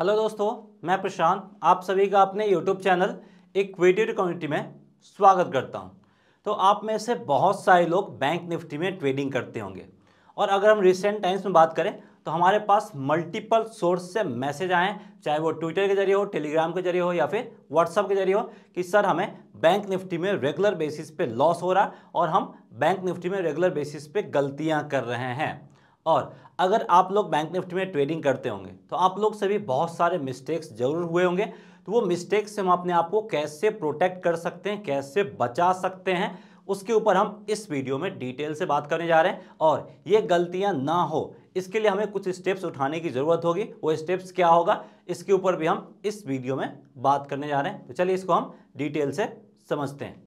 hello दोस्तों मैं प्रशांत आप सभी का अपने यूट्यूब चैनल एक कम्युनिटी में स्वागत करता हूं तो आप में से बहुत सारे लोग बैंक निफ्टी में ट्रेडिंग करते होंगे और अगर हम रिसेंट टाइम्स में बात करें तो हमारे पास मल्टीपल सोर्स से मैसेज आए चाहे वो ट्विटर के जरिए हो टेलीग्राम के जरिए हो या फिर व्हाट्सअप के जरिए हो कि सर हमें बैंक निफ्टी में रेगुलर बेसिस पे लॉस हो रहा और हम बैंक निफ्टी में रेगुलर बेसिस पे गलतियां कर रहे हैं और अगर आप लोग बैंक निफ्टी में ट्रेडिंग करते होंगे तो आप लोग से भी बहुत सारे मिस्टेक्स जरूर हुए होंगे तो वो मिस्टेक्स से हम अपने आप को कैसे प्रोटेक्ट कर सकते हैं कैसे बचा सकते हैं उसके ऊपर हम इस वीडियो में डिटेल से बात करने जा रहे हैं और ये गलतियां ना हो इसके लिए हमें कुछ स्टेप्स उठाने की ज़रूरत होगी वो स्टेप्स क्या होगा इसके ऊपर भी हम इस वीडियो में बात करने जा रहे हैं तो चलिए इसको हम डिटेल से समझते हैं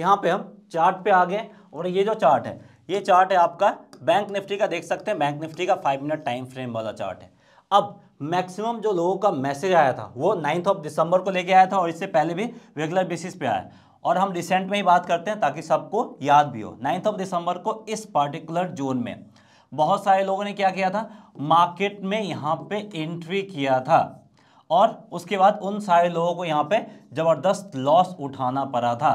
यहाँ पे हम चार्ट पे आ गए और ये जो चार्ट है ये चार्ट है आपका बैंक निफ्टी का देख सकते हैं बैंक निफ्टी का फाइव मिनट टाइम फ्रेम वाला चार्ट है अब मैक्सिमम जो लोगों का मैसेज आया था वो नाइन्थ ऑफ दिसंबर को लेके आया था और इससे पहले भी रेगुलर बेसिस पे आया और हम रिसेंट में ही बात करते हैं ताकि सबको याद भी हो नाइन्थ ऑफ दिसंबर को इस पार्टिकुलर जोन में बहुत सारे लोगों ने क्या किया था मार्केट में यहाँ पे एंट्री किया था और उसके बाद उन सारे लोगों को यहाँ पे ज़बरदस्त लॉस उठाना पड़ा था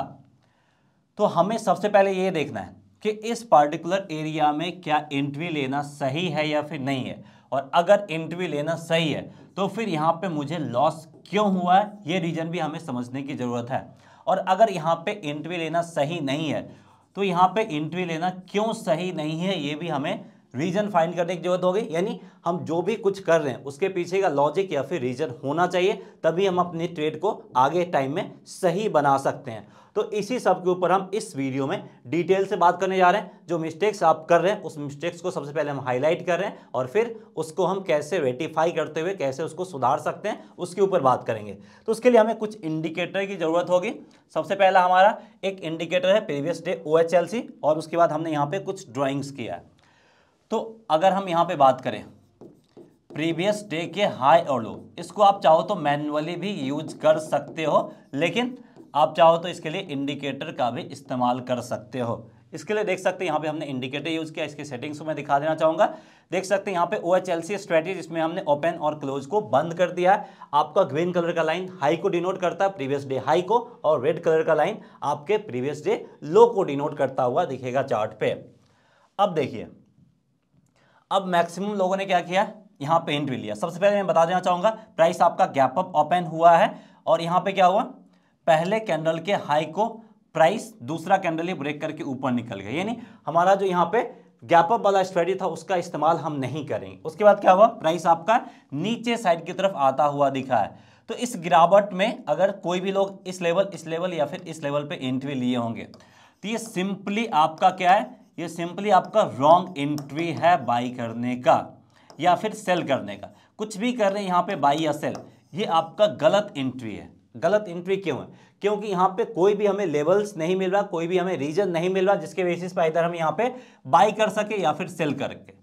तो हमें सबसे पहले ये देखना है कि इस पार्टिकुलर एरिया में क्या इंटरव्यू लेना सही है या फिर नहीं है और अगर इंटरव्यू लेना सही है तो फिर यहाँ पे मुझे लॉस क्यों हुआ है ये रीज़न भी हमें समझने की ज़रूरत है और अगर यहाँ पे इंटरव्यू लेना सही नहीं है तो यहाँ पे इंटरव्यू लेना क्यों सही नहीं है ये भी हमें रीजन फाइंड करने की जरूरत होगी यानी हम जो भी कुछ कर रहे हैं उसके पीछे का लॉजिक या फिर रीजन होना चाहिए तभी हम अपने ट्रेड को आगे टाइम में सही बना सकते हैं तो इसी सब के ऊपर हम इस वीडियो में डिटेल से बात करने जा रहे हैं जो मिस्टेक्स आप कर रहे हैं उस मिस्टेक्स को सबसे पहले हम हाईलाइट कर रहे हैं और फिर उसको हम कैसे वेटिफाई करते हुए कैसे उसको सुधार सकते हैं उसके ऊपर बात करेंगे तो उसके लिए हमें कुछ इंडिकेटर की ज़रूरत होगी सबसे पहला हमारा एक इंडिकेटर है प्रीवियस डे ओ और उसके बाद हमने यहाँ पर कुछ ड्राॅइंग्स किया है तो अगर हम यहाँ पे बात करें प्रीवियस डे के हाई और लो इसको आप चाहो तो मैनुअली भी यूज कर सकते हो लेकिन आप चाहो तो इसके लिए इंडिकेटर का भी इस्तेमाल कर सकते हो इसके लिए देख सकते हैं यहाँ पे हमने इंडिकेटर यूज़ किया इसके सेटिंग्स को मैं दिखा देना चाहूंगा देख सकते हैं यहाँ पे O H L C strategy जिसमें हमने ओपन और क्लोज को बंद कर दिया है आपका ग्रीन कलर का लाइन हाई को डिनोट करता है प्रीवियस डे हाई को और रेड कलर का लाइन आपके प्रीवियस डे लो को डिनोट करता हुआ दिखेगा चार्ट पे अब देखिए अब मैक्सिमम लोगों ने क्या किया यहाँ पे एंट्री लिया सबसे पहले मैं बता देना चाहूँगा प्राइस आपका गैप अप ओपन हुआ है और यहाँ पे क्या हुआ पहले कैंडल के हाई को प्राइस दूसरा कैंडल ही ब्रेक करके ऊपर निकल गया यानी हमारा जो यहाँ पे गैप अप वाला स्ट्रेटी था उसका इस्तेमाल हम नहीं करेंगे उसके बाद क्या हुआ प्राइस आपका नीचे साइड की तरफ आता हुआ दिखा है तो इस गिरावट में अगर कोई भी लोग इस लेवल इस लेवल या फिर इस लेवल पे एंट्री लिए होंगे तो ये सिंपली आपका क्या है ये सिंपली आपका रॉन्ग एंट्री है बाई करने का या फिर सेल करने का कुछ भी कर रहे हैं यहाँ पे बाई या सेल ये आपका गलत एंट्री है गलत एंट्री क्यों है क्योंकि यहाँ पे कोई भी हमें लेवल्स नहीं मिल रहा कोई भी हमें रीजन नहीं मिल रहा जिसके बेसिस पर इधर हम यहाँ पे बाई कर सके या फिर सेल करके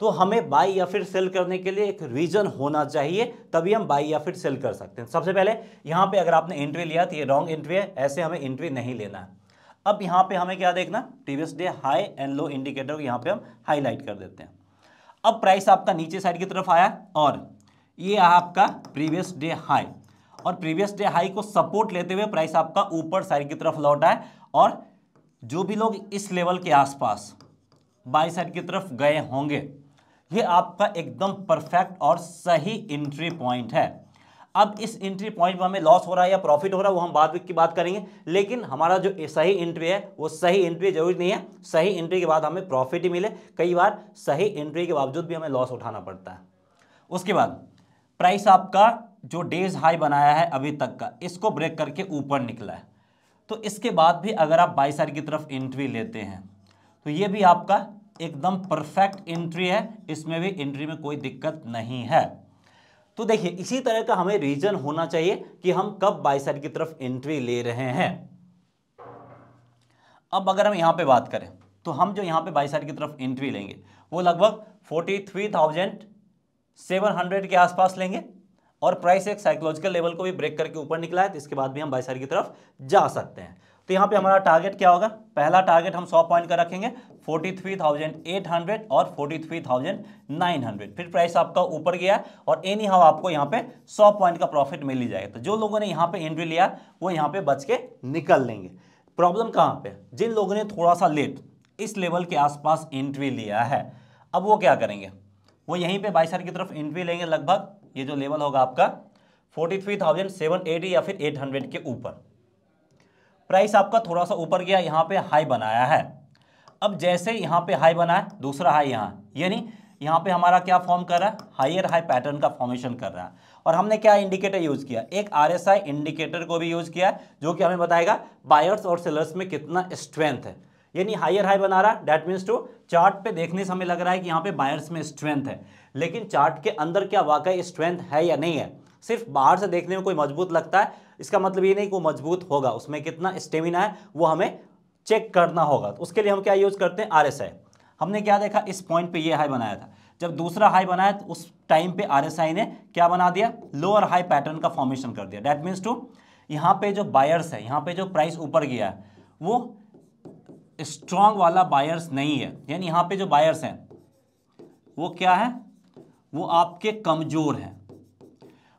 तो हमें बाई या फिर सेल करने के लिए एक रीजन होना चाहिए तभी हम बाई या फिर सेल कर सकते हैं सबसे पहले यहाँ पे अगर आपने एंट्री लिया तो ये रॉन्ग एंट्री है ऐसे हमें एंट्री नहीं लेना है अब यहाँ पे हमें क्या देखना previous day high and low indicator को यहाँ पे हम हाईलाइट कर देते हैं अब प्राइस आपका नीचे साइड की तरफ आया और ये आपका प्रीवियस डे हाई और प्रीवियस डे हाई को सपोर्ट लेते हुए प्राइस आपका ऊपर साइड की तरफ लौटा है और जो भी लोग इस लेवल के आसपास बाई साइड की तरफ गए होंगे ये आपका एकदम परफेक्ट और सही एंट्री पॉइंट है अब इस एंट्री पॉइंट में हमें लॉस हो रहा है या प्रॉफिट हो रहा है वो हम बाद की बात करेंगे लेकिन हमारा जो सही एंट्री है वो सही एंट्री जरूरी नहीं है सही एंट्री के बाद हमें प्रॉफिट ही मिले कई बार सही एंट्री के बावजूद भी हमें लॉस उठाना पड़ता है उसके बाद प्राइस आपका जो डेज हाई बनाया है अभी तक का इसको ब्रेक करके ऊपर निकला है तो इसके बाद भी अगर आप बाईस की तरफ एंट्री लेते हैं तो ये भी आपका एकदम परफेक्ट एंट्री है इसमें भी एंट्री में कोई दिक्कत नहीं है तो देखिए इसी तरह का हमें रीजन होना चाहिए कि हम कब बाईसाइड की तरफ एंट्री ले रहे हैं अब अगर हम यहां पे बात करें तो हम जो यहां पे बाईसाइड की तरफ एंट्री लेंगे वो लगभग forty three thousand seven hundred के आसपास लेंगे और प्राइस एक साइकोलॉजिकल लेवल को भी ब्रेक करके ऊपर निकला है तो इसके बाद भी हम बाईसाइड की तरफ जा सकते हैं तो यहाँ पे हमारा टारगेट क्या होगा पहला टारगेट हम 100 पॉइंट का रखेंगे 43,800 और 43,900 फिर प्राइस आपका ऊपर गया और एनी हाउ आपको यहाँ पे 100 पॉइंट का प्रॉफिट मिल ही जाएगा तो जो लोगों ने यहाँ पे एंट्री लिया वो यहाँ पे बच के निकल लेंगे प्रॉब्लम कहाँ पे जिन लोगों ने थोड़ा सा लेट इस लेवल के आसपास एंट्री लिया है अब वो क्या करेंगे वो यहीं पर बाईसर की तरफ एंट्री लेंगे लगभग ये जो लेवल होगा आपका फोर्टी या फिर एट के ऊपर प्राइस आपका थोड़ा सा ऊपर गया यहाँ पे हाई बनाया है अब जैसे यहाँ पे हाई बना है दूसरा हाई यहाँ यानी यहाँ पे हमारा क्या फॉर्म कर रहा है हाइयर हाई पैटर्न का फॉर्मेशन कर रहा है और हमने क्या इंडिकेटर यूज़ किया एक आरएसआई इंडिकेटर को भी यूज़ किया है जो कि हमें बताएगा बायर्स और सेलर्स में कितना स्ट्रेंथ है यानी हाइयर हाई बना रहा है डैट मीन्स टू चार्ट पे देखने से हमें लग रहा है कि यहाँ पे बायर्स में स्ट्रेंथ है लेकिन चार्ट के अंदर क्या वाकई स्ट्रेंथ है या नहीं है सिर्फ बाहर से देखने में कोई मजबूत लगता है इसका मतलब ये नहीं कि वो मजबूत होगा उसमें कितना स्टेमिना है वो हमें चेक करना होगा तो उसके लिए हम क्या यूज़ करते हैं आर एस आई हमने क्या देखा इस पॉइंट पे ये हाई बनाया था जब दूसरा हाई बनाया तो उस टाइम पे आई ने क्या बना दिया लोअर हाई पैटर्न का फॉर्मेशन कर दिया डैट मीन्स टू यहाँ पे जो बायर्स है यहाँ पे जो प्राइस ऊपर गया है वो स्ट्रांग वाला बायर्स नहीं है यानी यहाँ पे जो बायर्स हैं वो क्या है वो आपके कमज़ोर हैं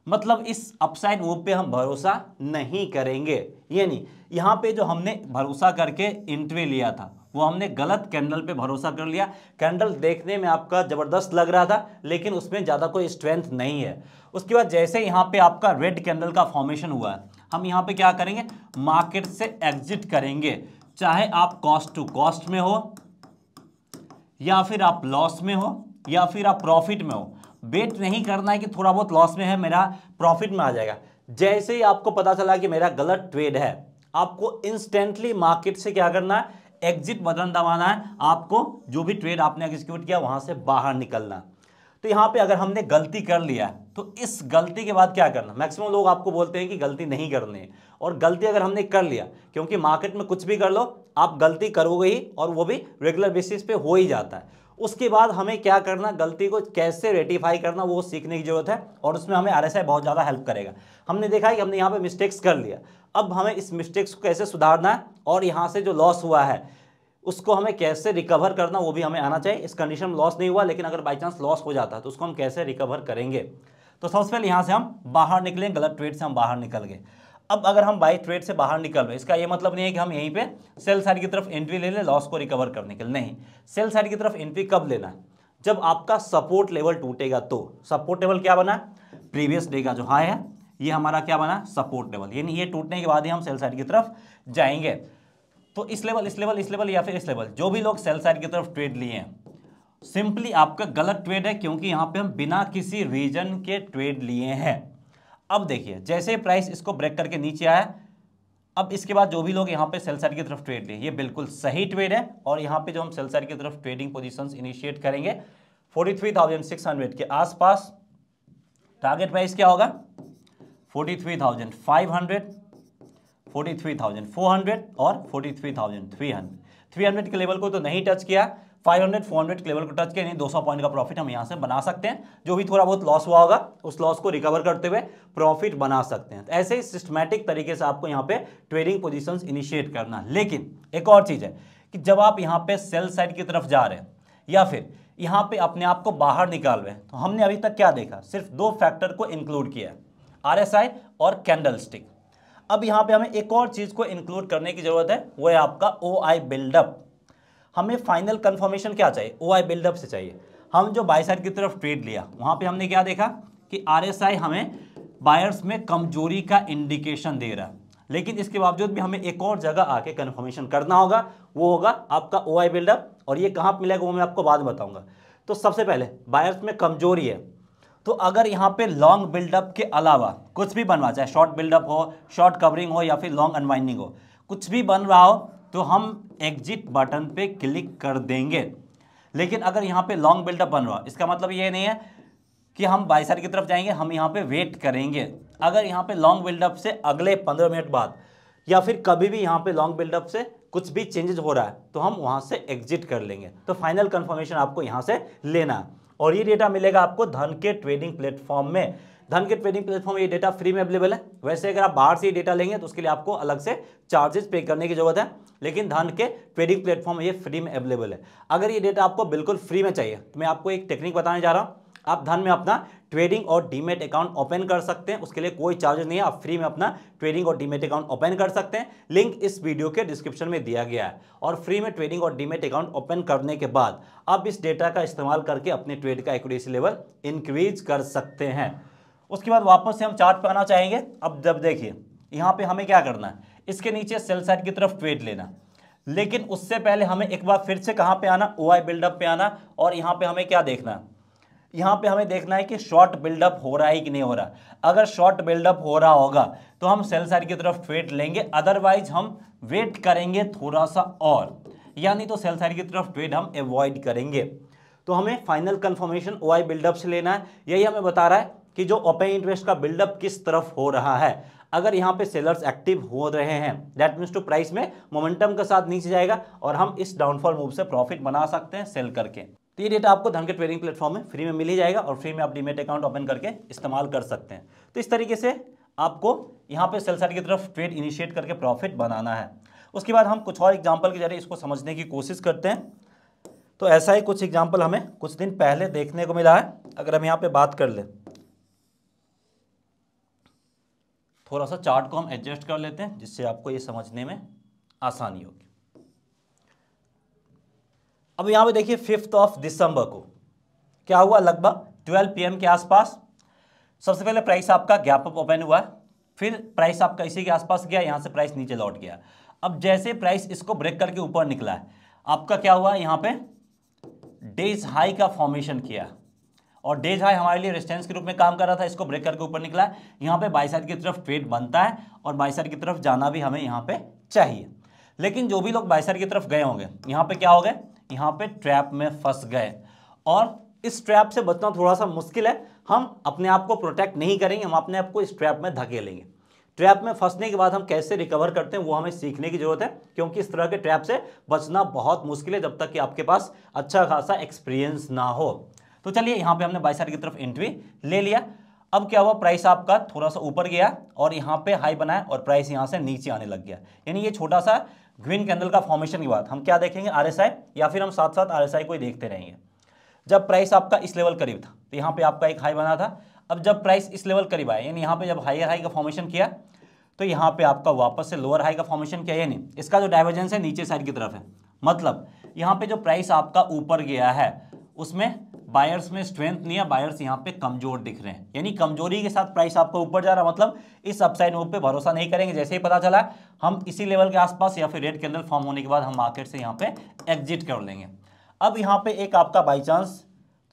मतलब इस अपसाइड मूव पे हम भरोसा नहीं करेंगे यानी यहाँ पे जो हमने भरोसा करके इंट्री लिया था वो हमने गलत कैंडल पे भरोसा कर लिया कैंडल देखने में आपका ज़बरदस्त लग रहा था लेकिन उसमें ज़्यादा कोई स्ट्रेंथ नहीं है उसके बाद जैसे यहाँ पे आपका रेड कैंडल का फॉर्मेशन हुआ है हम यहाँ पे क्या करेंगे मार्केट से एग्जिट करेंगे चाहे आप कॉस्ट टू कॉस्ट में हो या फिर आप लॉस में हो या फिर आप प्रॉफिट में हो वेट नहीं करना है कि थोड़ा बहुत लॉस में है मेरा प्रॉफिट में आ जाएगा जैसे ही आपको पता चला कि मेरा गलत ट्रेड है आपको इंस्टेंटली मार्केट से क्या करना है एग्जिट बटन दबाना है आपको जो भी ट्रेड आपने एग्जीक्यूट किया वहां से बाहर निकलना तो यहाँ पे अगर हमने गलती कर लिया तो इस गलती के बाद क्या करना मैक्सिमम लोग आपको बोलते हैं कि गलती नहीं करनी है और गलती अगर हमने कर लिया क्योंकि मार्केट में कुछ भी कर लो आप गलती करोगे ही और वो भी रेगुलर बेसिस पे हो ही जाता है उसके बाद हमें क्या करना गलती को कैसे रेटिफाई करना वो सीखने की जरूरत है और उसमें हमें आर बहुत ज़्यादा हेल्प करेगा हमने देखा कि हमने यहाँ पर मिस्टेक्स कर लिया अब हमें इस मिस्टेक्स को कैसे सुधारना है और यहाँ से जो लॉस हुआ है उसको हमें कैसे रिकवर करना वो भी हमें आना चाहिए इस कंडीशन में लॉस नहीं हुआ लेकिन अगर बाई चांस लॉस हो जाता है तो उसको हम कैसे रिकवर करेंगे तो सबसे पहले यहाँ से हम बाहर निकलें गलत ट्रेड से हम बाहर निकल गए अब अगर हम बाई ट्रेड से बाहर निकल रहे इसका ये मतलब नहीं है कि हम यहीं पे सेल साइड की तरफ एंट्री ले लें लॉस को रिकवर करने के लिए नहीं सेल साइड की तरफ एंट्री कब लेना है जब आपका सपोर्ट लेवल टूटेगा तो सपोर्ट लेवल क्या बना प्रीवियस डे का जो हाई है ये हमारा क्या बना सपोर्ट लेवल यानी ये टूटने के बाद ही हम सेल साइड की तरफ जाएंगे तो इस लेवल इस लेवल इस लेवल या फिर इस लेवल जो भी लोग सेल साइड की तरफ ट्रेड लिए हैं सिंपली आपका गलत ट्रेड है क्योंकि यहाँ पे हम बिना किसी रीजन के ट्रेड लिए हैं अब देखिए जैसे प्राइस इसको ब्रेक करके नीचे आया अब इसके बाद जो भी लोग यहाँ पे सेल साइड की तरफ ट्रेड लें ये बिल्कुल सही ट्रेड है और यहाँ पे जो हम सेल साइड की तरफ ट्रेडिंग पोजीशंस इनिशिएट करेंगे 43,600 के आसपास टारगेट प्राइस क्या होगा 43,500 43,400 और 43,300 300 के लेवल को तो नहीं टच किया 500 400 के लेवल को टच के दो 200 पॉइंट का प्रॉफिट हम यहाँ से बना सकते हैं जो भी थोड़ा बहुत लॉस हुआ होगा उस लॉस को रिकवर करते हुए प्रॉफिट बना सकते हैं तो ऐसे ही सिस्टमैटिक तरीके से आपको यहाँ पे ट्रेडिंग पोजिशन इनिशिएट करना लेकिन एक और चीज़ है कि जब आप यहाँ पे सेल साइड की तरफ जा रहे हैं या फिर यहाँ पे अपने आप को बाहर निकाल रहे हैं तो हमने अभी तक क्या देखा सिर्फ दो फैक्टर को इंक्लूड किया है आई और स्टिक अब यहाँ पे हमें एक और चीज़ को इंक्लूड करने की ज़रूरत है वो है आपका ओ आई बिल्डअप हमें फाइनल कन्फर्मेशन क्या चाहिए ओ आई बिल्डअप से चाहिए हम जो बाई साइड की तरफ ट्रेड लिया वहाँ पे हमने क्या देखा कि आर हमें बायर्स में कमजोरी का इंडिकेशन दे रहा है लेकिन इसके बावजूद भी हमें एक और जगह आके कन्फर्मेशन करना होगा वो होगा आपका ओ आई बिल्डअप और ये कहाँ पर मिलेगा वो मैं आपको बाद में बताऊँगा तो सबसे पहले बायर्स में कमजोरी है तो अगर यहाँ पे लॉन्ग बिल्डअप के अलावा कुछ भी बनवा चाहे शॉर्ट बिल्डअप हो शॉर्ट कवरिंग हो या फिर लॉन्ग अनवाइंडिंग हो कुछ भी बन रहा हो तो हम एग्जिट बटन पे क्लिक कर देंगे लेकिन अगर यहाँ पे लॉन्ग बिल्डअप बन रहा इसका मतलब ये नहीं है कि हम बाईसर की तरफ जाएंगे हम यहाँ पे वेट करेंगे अगर यहाँ पे लॉन्ग बिल्डअप से अगले पंद्रह मिनट बाद या फिर कभी भी यहाँ पे लॉन्ग बिल्डअप से कुछ भी चेंजेस हो रहा है तो हम वहाँ से एग्जिट कर लेंगे तो फाइनल कन्फर्मेशन आपको यहाँ से लेना और ये डेटा मिलेगा आपको धन के ट्रेडिंग प्लेटफॉर्म में धन के ट्रेडिंग प्लेटफॉर्म ये डेटा फ्री में अवेलेबल है वैसे अगर आप बाहर से ये डेटा लेंगे तो उसके लिए आपको अलग से चार्जेस पे करने की जरूरत है लेकिन धन के ट्रेडिंग प्लेटफॉर्म ये फ्री में अवेलेबल है अगर ये डेटा आपको बिल्कुल फ्री में चाहिए तो मैं आपको एक टेक्निक बताने जा रहा हूँ आप धन में अपना ट्रेडिंग और डीमेट अकाउंट ओपन कर सकते हैं उसके लिए कोई चार्जेस नहीं है आप फ्री में अपना ट्रेडिंग और डीमेट अकाउंट ओपन कर सकते हैं लिंक इस वीडियो के डिस्क्रिप्शन में दिया गया है और फ्री में ट्रेडिंग और डीमेट अकाउंट ओपन करने के बाद आप इस डेटा का इस्तेमाल करके अपने ट्रेड का एक्यूरेसी लेवल इंक्रीज कर सकते हैं उसके बाद वापस से हम चार्ट पे आना चाहेंगे अब जब देखिए यहाँ पे हमें क्या करना है इसके नीचे सेल साइड की तरफ ट्रेड लेना लेकिन उससे पहले हमें एक बार फिर से कहाँ पे आना ओ आई बिल्डअप पे आना और यहाँ पे हमें क्या देखना है यहाँ पे हमें देखना है कि शॉर्ट बिल्डअप हो रहा है कि नहीं हो रहा अगर शॉर्ट बिल्डअप हो रहा होगा तो हम सेल साइड की तरफ ट्रेड लेंगे अदरवाइज हम वेट करेंगे थोड़ा सा और यानी तो सेल साइड की तरफ ट्रेड हम अवॉइड करेंगे तो हमें final confirmation O I buildup से लेना है यही हमें बता रहा है कि जो ओपन इंटरेस्ट का बिल्डअप किस तरफ हो रहा है अगर यहाँ पे सेलर्स एक्टिव हो रहे हैं दैट मीन्स टू प्राइस में मोमेंटम के साथ नीचे जाएगा और हम इस डाउनफॉल मूव से प्रॉफिट बना सकते हैं सेल करके तो ये डेटा आपको धन के ट्रेडिंग प्लेटफॉर्म में फ्री में मिल ही जाएगा और फ्री में आप डीमेट अकाउंट ओपन करके इस्तेमाल कर सकते हैं तो इस तरीके से आपको यहाँ पे सेल साइड की तरफ ट्रेड इनिशिएट करके प्रॉफिट बनाना है उसके बाद हम कुछ और एग्जाम्पल के जरिए इसको समझने की कोशिश करते हैं तो ऐसा ही कुछ एग्जाम्पल हमें कुछ दिन पहले देखने को मिला है अगर हम यहाँ पर बात कर लें थोड़ा सा चार्ट को हम एडजस्ट कर लेते हैं जिससे आपको ये समझने में आसानी होगी अब यहाँ पे देखिए फिफ्थ ऑफ दिसंबर को क्या हुआ लगभग ट्वेल्व पीएम के आसपास सबसे पहले प्राइस आपका गैप अप ओपन हुआ फिर प्राइस आपका इसी के आसपास गया यहाँ से प्राइस नीचे लौट गया अब जैसे प्राइस इसको ब्रेक करके ऊपर निकला है आपका क्या हुआ यहाँ पे डेज हाई का फॉर्मेशन किया और डेज हाई हमारे लिए रेजिस्टेंस के रूप में काम कर रहा था इसको ब्रेक करके ऊपर निकला है यहाँ पे बाईसाइड की तरफ ट्रेड बनता है और बाईसाइड की तरफ जाना भी हमें यहाँ पे चाहिए लेकिन जो भी लोग बाईसाइड की तरफ गए होंगे यहाँ पे क्या हो गए यहाँ पे ट्रैप में फंस गए और इस ट्रैप से बचना थोड़ा सा मुश्किल है हम अपने आप को प्रोटेक्ट नहीं करेंगे हम अपने आप को इस ट्रैप में धकेलेंगे ट्रैप में फंसने के बाद हम कैसे रिकवर करते हैं वो हमें सीखने की जरूरत है क्योंकि इस तरह के ट्रैप से बचना बहुत मुश्किल है जब तक कि आपके पास अच्छा खासा एक्सपीरियंस ना हो तो चलिए यहाँ पे हमने बाई साइड की तरफ एंट्री ले लिया अब क्या हुआ प्राइस आपका थोड़ा सा ऊपर गया और यहाँ पे हाई बनाया और प्राइस यहाँ से नीचे आने लग गया यानी ये छोटा सा ग्रीन कैंडल का फॉर्मेशन की बात हम क्या देखेंगे आर या फिर हम साथ साथ आर को ही देखते रहेंगे जब प्राइस आपका इस लेवल करीब था तो यहाँ पे आपका एक हाई बना था अब जब प्राइस इस लेवल करीब आया यानी यहाँ पे जब हाई हाई का फॉर्मेशन किया तो यहाँ पे आपका वापस से लोअर हाई का फॉर्मेशन किया यानी इसका जो डाइवर्जेंस है नीचे साइड की तरफ है मतलब यहाँ पे जो प्राइस आपका ऊपर गया है उसमें बायर्स में स्ट्रेंथ नहीं है बायर्स यहाँ पे कमजोर दिख रहे हैं यानी कमजोरी के साथ प्राइस आपका ऊपर जा रहा है मतलब इस अपसाइड मूव पे भरोसा नहीं करेंगे जैसे ही पता चला हम इसी लेवल के आसपास या फिर रेड कैंडल फॉर्म होने के बाद हम मार्केट से यहाँ पे एग्जिट कर लेंगे अब यहाँ पे एक आपका बाई चांस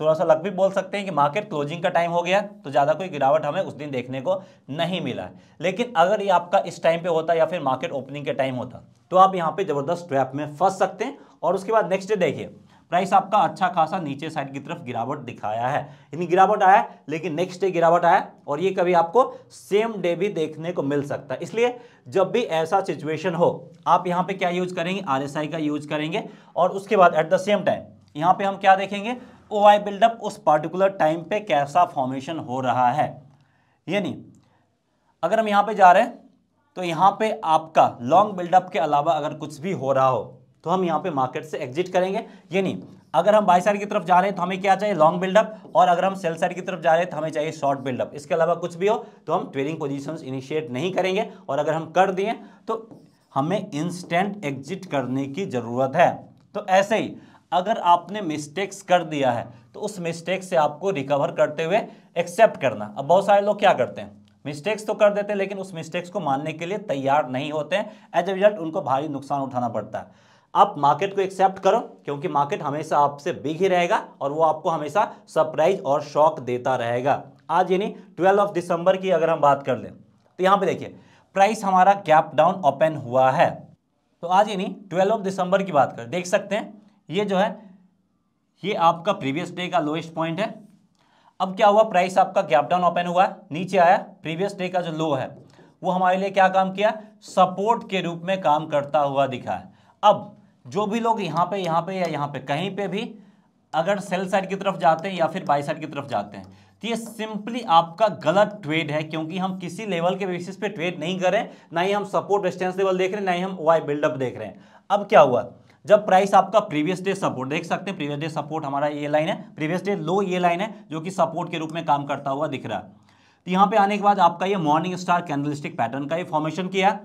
थोड़ा सा लग भी बोल सकते हैं कि मार्केट क्लोजिंग का टाइम हो गया तो ज़्यादा कोई गिरावट हमें उस दिन देखने को नहीं मिला लेकिन अगर ये आपका इस टाइम पे होता या फिर मार्केट ओपनिंग के टाइम होता तो आप यहाँ पे ज़बरदस्त ट्रैप में फंस सकते हैं और उसके बाद नेक्स्ट डे देखिए प्राइस आपका अच्छा खासा नीचे साइड की तरफ गिरावट दिखाया है यानी गिरावट आया लेकिन नेक्स्ट डे गिरावट आया और ये कभी आपको सेम डे भी देखने को मिल सकता है इसलिए जब भी ऐसा सिचुएशन हो आप यहाँ पे क्या यूज करेंगे आर का यूज करेंगे और उसके बाद एट द सेम टाइम यहाँ पे हम क्या देखेंगे ओ आई बिल्डअप उस पर्टिकुलर टाइम पे कैसा फॉर्मेशन हो रहा है यानी अगर हम यहाँ पे जा रहे हैं तो यहाँ पे आपका लॉन्ग बिल्डअप के अलावा अगर कुछ भी हो रहा हो तो हम यहाँ पे मार्केट से एग्जिट करेंगे ये नहीं अगर हम बाई साइड की तरफ जा रहे हैं तो हमें क्या चाहिए लॉन्ग बिल्डअप और अगर हम सेल साइड की तरफ जा रहे हैं तो हमें चाहिए शॉर्ट बिल्डअप इसके अलावा कुछ भी हो तो हम ट्रेडिंग पोजिशन इनिशिएट नहीं करेंगे और अगर हम कर दिए तो हमें इंस्टेंट एग्जिट करने की ज़रूरत है तो ऐसे ही अगर आपने मिस्टेक्स कर दिया है तो उस मिस्टेक से आपको रिकवर करते हुए एक्सेप्ट करना अब बहुत सारे लोग क्या करते हैं मिस्टेक्स तो कर देते हैं लेकिन उस मिस्टेक्स को मानने के लिए तैयार नहीं होते हैं एज ए रिजल्ट उनको भारी नुकसान उठाना पड़ता है आप मार्केट को एक्सेप्ट करो क्योंकि मार्केट हमेशा आपसे बिग ही रहेगा और वो आपको हमेशा सरप्राइज और शॉक देता रहेगा आज यानी ट्वेल्व ऑफ दिसंबर की अगर हम बात कर लें तो यहाँ पे देखिए प्राइस हमारा गैप डाउन ओपन हुआ है तो आज यानी ट्वेल्व ऑफ दिसंबर की बात करें देख सकते हैं ये जो है ये आपका प्रीवियस डे का लोएस्ट पॉइंट है अब क्या हुआ प्राइस आपका गैप डाउन ओपन हुआ नीचे आया प्रीवियस डे का जो लो है वो हमारे लिए क्या काम किया सपोर्ट के रूप में काम करता हुआ दिखा है अब जो भी लोग यहाँ पे यहाँ पे या यहाँ पे कहीं पे भी अगर सेल साइड की तरफ जाते हैं या फिर बाई साइड की तरफ जाते हैं तो ये सिंपली आपका गलत ट्रेड है क्योंकि हम किसी लेवल के बेसिस पे ट्रेड नहीं कर रहे हैं ना ही हम सपोर्ट डिस्टेंस लेवल देख रहे हैं ना ही हम वाई बिल्डअप देख रहे हैं अब क्या हुआ जब प्राइस आपका प्रीवियस डे सपोर्ट देख सकते हैं प्रीवियस डे सपोर्ट हमारा ये लाइन है प्रीवियस डे लो ये लाइन है जो कि सपोर्ट के रूप में काम करता हुआ दिख रहा है तो यहाँ पे आने के बाद आपका ये मॉर्निंग स्टार कैंडलिस्टिक पैटर्न का ये फॉर्मेशन किया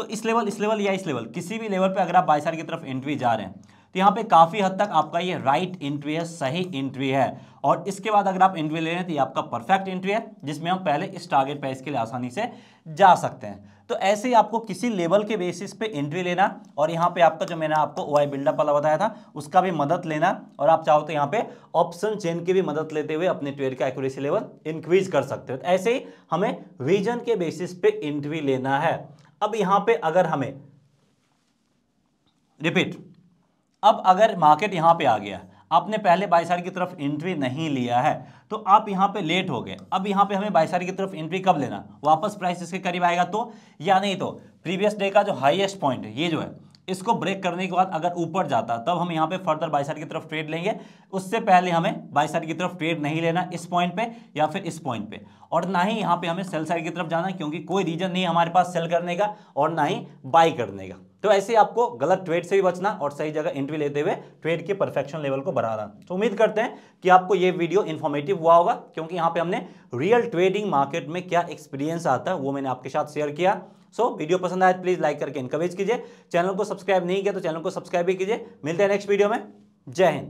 तो इस लेवल इस लेवल या इस लेवल किसी भी लेवल पे अगर आप बाईसार की तरफ एंट्री जा रहे हैं तो यहाँ पे काफ़ी हद तक आपका ये राइट एंट्री है सही एंट्री है और इसके बाद अगर आप एंट्री ले रहे हैं तो ये आपका परफेक्ट एंट्री है जिसमें हम पहले इस टारगेट प्राइस के लिए आसानी से जा सकते हैं तो ऐसे ही आपको किसी लेवल के बेसिस पे एंट्री लेना और यहाँ पे आपका जो मैंने आपको ओ आई बिल्डअप वाला बताया था उसका भी मदद लेना और आप चाहो तो यहाँ पे ऑप्शन चेन की भी मदद लेते हुए अपने ट्रेड का एक्यूरेसी लेवल इंक्रीज कर सकते हो तो ऐसे ही हमें रीजन के बेसिस पे एंट्री लेना है अब यहां पे अगर हमें रिपीट अब अगर मार्केट यहां पे आ गया आपने पहले बाईसार की तरफ एंट्री नहीं लिया है तो आप यहां पे लेट हो गए अब यहां पे हमें बाईसार की तरफ एंट्री कब लेना वापस प्राइस इसके करीब आएगा तो या नहीं तो प्रीवियस डे का जो हाईएस्ट पॉइंट ये जो है इसको ब्रेक करने के बाद अगर ऊपर जाता तब हम यहाँ पे फर्दर साइड की तरफ ट्रेड लेंगे उससे पहले हमें साइड की तरफ ट्रेड नहीं लेना इस पॉइंट पे या फिर इस पॉइंट पे और ना ही यहाँ पे हमें सेल साइड की तरफ जाना क्योंकि कोई रीजन नहीं हमारे पास सेल करने का और ना ही बाई करने का तो ऐसे आपको गलत ट्रेड से भी बचना और सही जगह एंट्री लेते हुए ट्रेड के परफेक्शन लेवल को बढ़ाना तो उम्मीद करते हैं कि आपको ये वीडियो इन्फॉर्मेटिव हुआ होगा क्योंकि यहाँ पे हमने रियल ट्रेडिंग मार्केट में क्या एक्सपीरियंस आता है वो मैंने आपके साथ शेयर किया सो so, वीडियो पसंद आए प्लीज़ तो लाइक करके इनकरेज कीजिए चैनल को सब्सक्राइब नहीं किया तो चैनल को सब्सक्राइब भी कीजिए मिलते हैं नेक्स्ट वीडियो में जय हिंद